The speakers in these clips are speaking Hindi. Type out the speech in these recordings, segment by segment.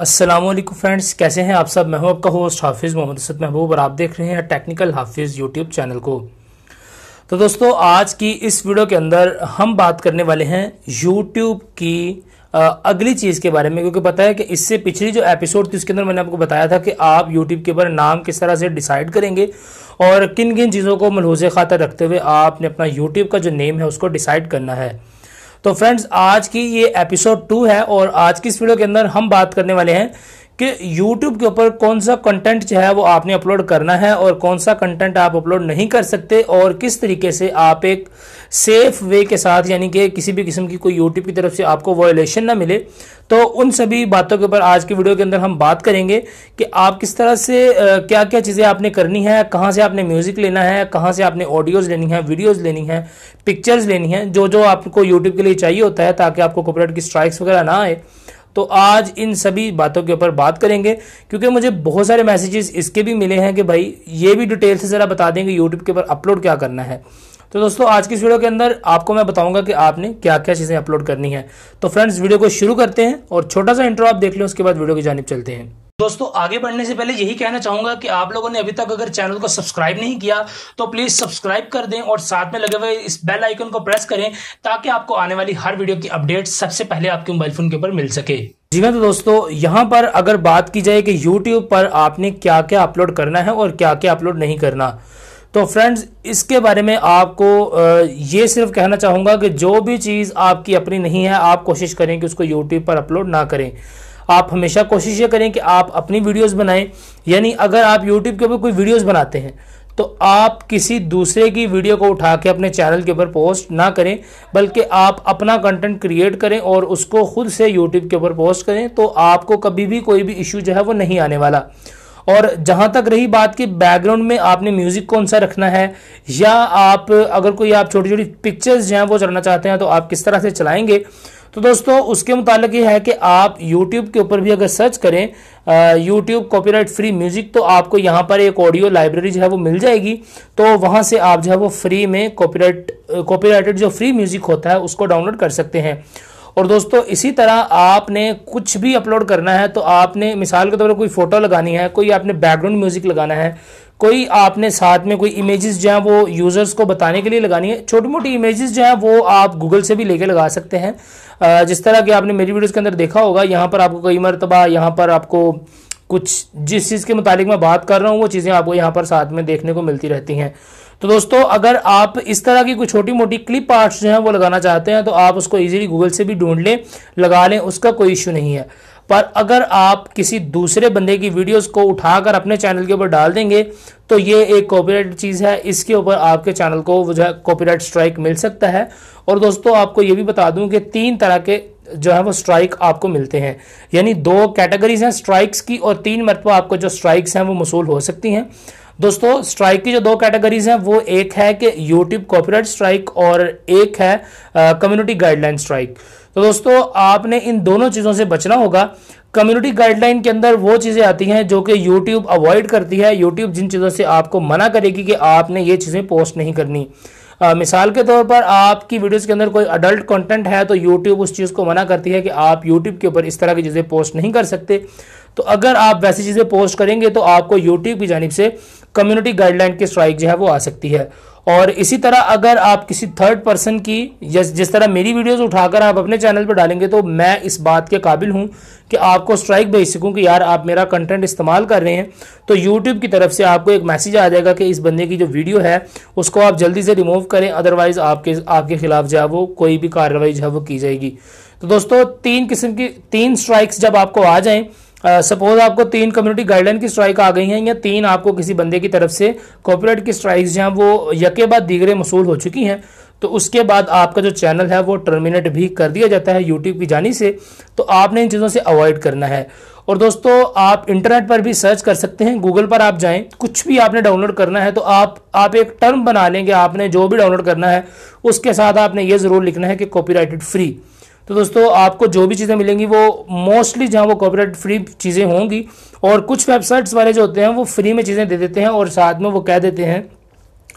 असलम फ्रेंड्स कैसे हैं आप सब मैं हूं आपका होस्ट हाफिज़ मोहम्मद असद महबूब और आप देख रहे हैं टेक्निकल हाफिज़ यूट्यूब चैनल को तो दोस्तों आज की इस वीडियो के अंदर हम बात करने वाले हैं यूट्यूब की अगली चीज़ के बारे में क्योंकि पता है कि इससे पिछली जो एपिसोड थी उसके अंदर मैंने आपको बताया था कि आप यूट्यूब के ऊपर नाम किस तरह से डिसाइड करेंगे और किन किन चीज़ों को मलहूज ख़ातर रखते हुए आपने अपना यूट्यूब का जो नेम है उसको डिसाइड करना है तो फ्रेंड्स आज की ये एपिसोड टू है और आज की इस वीडियो के अंदर हम बात करने वाले हैं कि YouTube के ऊपर कौन सा कंटेंट जो है वो आपने अपलोड करना है और कौन सा कंटेंट आप अपलोड नहीं कर सकते और किस तरीके से आप एक सेफ वे के साथ यानी कि किसी भी किस्म की कोई YouTube की तरफ से आपको वॉयलेशन ना मिले तो उन सभी बातों के ऊपर आज की वीडियो के अंदर हम बात करेंगे कि आप किस तरह से क्या क्या चीज़ें आपने करनी है कहाँ से आपने म्यूज़िक लेना है कहाँ से आपने ऑडियोज़ लेनी है वीडियोज़ लेनी है पिक्चर्स लेनी है जो जो आपको यूट्यूब के लिए चाहिए होता है ताकि आपको कॉपरेट की स्ट्राइक्स वगैरह ना आए तो आज इन सभी बातों के ऊपर बात करेंगे क्योंकि मुझे बहुत सारे मैसेजेस इसके भी मिले हैं कि भाई ये भी डिटेल से ज़रा बता देंगे यूट्यूब के ऊपर अपलोड क्या करना है तो दोस्तों आज की इस वीडियो के अंदर आपको मैं बताऊंगा कि आपने क्या क्या चीज़ें अपलोड करनी है तो फ्रेंड्स वीडियो को शुरू करते हैं और छोटा सा इंटरव्यू आप देख लें उसके बाद वीडियो की जानब चलते हैं दोस्तों आगे बढ़ने से पहले यही कहना चाहूंगा कि आप लोगों ने अभी तक अगर चैनल को सब्सक्राइब नहीं किया तो प्लीज सब्सक्राइब कर दें और साथ में लगे हुए इस बेल आइकन को प्रेस करें ताकि आपको आने वाली हर वीडियो की अपडेट सबसे पहले आपके मोबाइल फोन के ऊपर मिल सके जी हाँ तो दोस्तों यहाँ पर अगर बात की जाए कि यूट्यूब पर आपने क्या क्या अपलोड करना है और क्या क्या अपलोड नहीं करना तो फ्रेंड्स इसके बारे में आपको ये सिर्फ कहना चाहूंगा कि जो भी चीज़ आपकी अपनी नहीं है आप कोशिश करें कि उसको यूट्यूब पर अपलोड ना करें आप हमेशा कोशिश ये करें कि आप अपनी वीडियोस बनाएं यानी अगर आप यूट्यूब के ऊपर कोई वीडियोस बनाते हैं तो आप किसी दूसरे की वीडियो को उठा के अपने चैनल के ऊपर पोस्ट ना करें बल्कि आप अपना कंटेंट क्रिएट करें और उसको खुद से यूट्यूब के ऊपर पोस्ट करें तो आपको कभी भी कोई भी इशू जो है वो नहीं आने वाला और जहाँ तक रही बात कि बैकग्राउंड में आपने म्यूज़िक कौन सा रखना है या आप अगर कोई आप छोटी छोटी पिक्चर्स जो हैं वो चलाना चाहते हैं तो आप किस तरह से चलाएंगे तो दोस्तों उसके मुतालिक ये है कि आप यूट्यूब के ऊपर भी अगर सर्च करें यूट्यूब कॉपीराइट फ्री म्यूजिक तो आपको यहाँ पर एक ऑडियो लाइब्रेरी जो है वो मिल जाएगी तो वहाँ से आप जो है वो फ्री में कॉपीराइट कॉपीराइटेड जो फ्री म्यूजिक होता है उसको डाउनलोड कर सकते हैं और दोस्तों इसी तरह आपने कुछ भी अपलोड करना है तो आपने मिसाल के तौर पर कोई फोटो लगानी है कोई आपने बैकग्राउंड म्यूजिक लगाना है कोई आपने साथ में कोई इमेजेस जो है वो यूज़र्स को बताने के लिए लगानी है छोटी मोटी इमेजेस जो है वो आप गूगल से भी लेके लगा सकते हैं जिस तरह की आपने मेरी वीडियोस के अंदर देखा होगा यहाँ पर आपको कई मरतबा यहाँ पर आपको कुछ जिस चीज़ के मुतालिक मैं बात कर रहा हूँ वो चीज़ें आपको यहाँ पर साथ में देखने को मिलती रहती हैं तो दोस्तों अगर आप इस तरह की कोई छोटी मोटी क्लिप आर्ट्स जो है वो लगाना चाहते हैं तो आप उसको इजीली गूगल से भी ढूंढ लें लगा लें उसका कोई इशू नहीं है पर अगर आप किसी दूसरे बंदे की वीडियोस को उठाकर अपने चैनल के ऊपर डाल देंगे तो ये एक कॉपीराइट चीज़ है इसके ऊपर आपके चैनल को जो है कॉपीराइट स्ट्राइक मिल सकता है और दोस्तों आपको ये भी बता दूं कि तीन तरह के जो है वो स्ट्राइक आपको मिलते हैं यानी दो कैटेगरीज हैं स्ट्राइक्स की और तीन मरतबा आपको जो स्ट्राइक्स हैं वो मसूल हो सकती हैं दोस्तों स्ट्राइक की जो दो कैटेगरीज हैं वो एक है कि यूट्यूब कॉपीराइट स्ट्राइक और एक है कम्युनिटी गाइडलाइन स्ट्राइक तो दोस्तों आपने इन दोनों चीज़ों से बचना होगा कम्युनिटी गाइडलाइन के अंदर वो चीज़ें आती हैं जो कि यूट्यूब अवॉइड करती है यूट्यूब जिन चीज़ों से आपको मना करेगी कि आपने ये चीज़ें पोस्ट नहीं करनी आ, मिसाल के तौर पर आपकी वीडियोस के अंदर कोई अडल्ट कंटेंट है तो यूट्यूब उस चीज़ को मना करती है कि आप यूट्यूब के ऊपर इस तरह की चीज़ें पोस्ट नहीं कर सकते तो अगर आप वैसी चीज़ें पोस्ट करेंगे तो आपको यूट्यूब की जानब से कम्युनिटी गाइडलाइन की स्ट्राइक जो है वो आ सकती है और इसी तरह अगर आप किसी थर्ड पर्सन की जिस तरह मेरी वीडियोस उठाकर आप अपने चैनल पर डालेंगे तो मैं इस बात के काबिल हूं कि आपको स्ट्राइक भेज सकूं कि यार आप मेरा कंटेंट इस्तेमाल कर रहे हैं तो यूट्यूब की तरफ से आपको एक मैसेज आ जाएगा कि इस बंदे की जो वीडियो है उसको आप जल्दी से रिमूव करें अदरवाइज़ आपके आपके खिलाफ जो है वो कोई भी कार्रवाई जो है वो की जाएगी तो दोस्तों तीन किस्म की तीन स्ट्राइक्स जब आपको आ जाए सपोज uh, आपको तीन कम्युनिटी गाइडलाइन की स्ट्राइक आ गई हैं या तीन आपको किसी बंदे की तरफ से कॉपीराइट की स्ट्राइक्स जहाँ वो यके बाद दीगरे मसूल हो चुकी हैं तो उसके बाद आपका जो चैनल है वो टर्मिनेट भी कर दिया जाता है यूट्यूब की जानी से तो आपने इन चीज़ों से अवॉइड करना है और दोस्तों आप इंटरनेट पर भी सर्च कर सकते हैं गूगल पर आप जाएं कुछ भी आपने डाउनलोड करना है तो आप आप एक टर्म बना लेंगे आपने जो भी डाउनलोड करना है उसके साथ आपने ये ज़रूर लिखना है कि कॉपी फ्री तो दोस्तों आपको जो भी चीज़ें मिलेंगी वो मोस्टली जहाँ वो कॉपरेट फ्री चीज़ें होंगी और कुछ वेबसाइट्स वाले जो होते हैं वो फ्री में चीज़ें दे देते हैं और साथ में वो कह देते हैं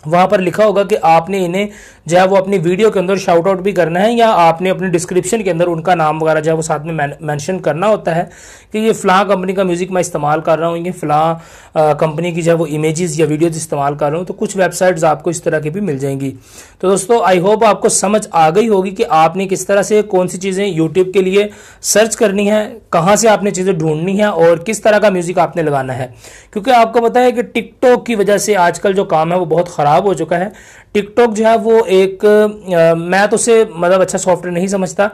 वहाँ पर लिखा होगा कि आपने इन्हें जो है वो अपनी वीडियो के अंदर शाउट आउट भी करना है या आपने अपने डिस्क्रिप्शन के अंदर उनका नाम वगैरह जो है वो साथ में मेंशन करना होता है कि ये फ्लाह कंपनी का म्यूज़िक मैं इस्तेमाल कर रहा हूँ ये फ्लाह कंपनी की जो है वो इमेजेस या वीडियोज़ इस्तेमाल कर रहा हूँ तो कुछ वेबसाइट्स आपको इस तरह की भी मिल जाएंगी तो दोस्तों आई होप आपको समझ आ गई होगी कि आपने किस तरह से कौन सी चीज़ें यूट्यूब के लिए सर्च करनी है कहाँ से आपने चीज़ें ढूंढनी है और किस तरह का म्यूज़िक आपने लगाना है क्योंकि आपको पता है कि टिकटॉक की वजह से आजकल जो काम है वो बहुत ख़राब ख़राब हो चुका है टिकटॉक जो है वो एक आ, मैं तो उसे मतलब अच्छा सॉफ्टवेयर नहीं समझता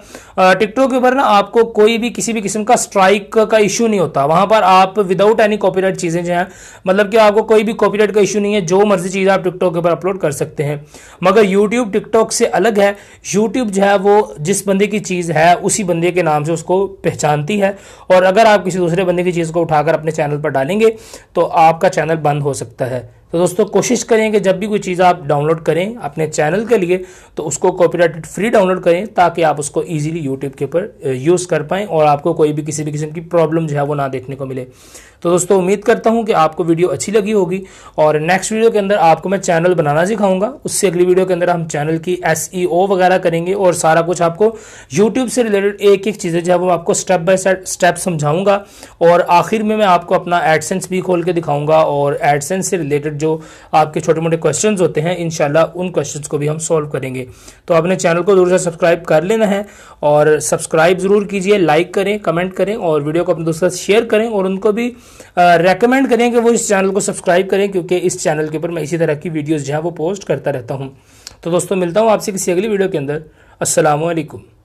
टिकटॉक के ऊपर ना आपको कोई भी किसी भी किस्म का स्ट्राइक का इशू नहीं होता वहां पर आप विदाउट एनी कॉपीराइट चीज़ें जो हैं मतलब कि आपको कोई भी कॉपीराइट का इशू नहीं है जो मर्जी चीज़ आप टिकटॉक के ऊपर अपलोड कर सकते हैं मगर यूट्यूब टिकटॉक से अलग है यूट्यूब जो है वो जिस बंदे की चीज़ है उसी बंदे के नाम से उसको पहचानती है और अगर आप किसी दूसरे बंदे की चीज़ को उठाकर अपने चैनल पर डालेंगे तो आपका चैनल बंद हो सकता है तो दोस्तों कोशिश करें कि जब भी कोई चीज़ आप डाउनलोड करें अपने चैनल के लिए तो उसको कॉपीराइटेड फ्री डाउनलोड करें ताकि आप उसको इजीली यूट्यूब के ऊपर यूज़ कर पाएँ और आपको कोई भी किसी भी किस्म की प्रॉब्लम जो है वो ना देखने को मिले तो दोस्तों उम्मीद करता हूँ कि आपको वीडियो अच्छी लगी होगी और नेक्स्ट वीडियो के अंदर आपको मैं चैनल बनाना सिखाऊंगा उससे अगली वीडियो के अंदर हम चैनल की एस e वगैरह करेंगे और सारा कुछ आपको यूट्यूब से रिलेटेड एक एक चीज़ें जो है वो आपको स्टेप बाय स्टेप समझाऊंगा और आखिर में मैं आपको अपना एडसेंस भी खोल के दिखाऊंगा और एडसेंस से रिलेटेड रिलेटेड जो आपके छोटे मोटे क्वेश्चन होते हैं इनशाला उन क्वेश्चन को भी हम सॉल्व करेंगे तो आपने चैनल को जरूर से सब्सक्राइब कर लेना है और सब्सक्राइब जरूर कीजिए लाइक करें कमेंट करें और वीडियो को अपने दोस्तों शेयर करें और उनको भी रेकमेंड करें कि वो इस चैनल को सब्सक्राइब करें क्योंकि इस चैनल के ऊपर मैं इसी तरह की वीडियोज़ जो है वो पोस्ट करता रहता हूँ तो दोस्तों मिलता हूँ आपसे किसी अगली वीडियो के अंदर असलकम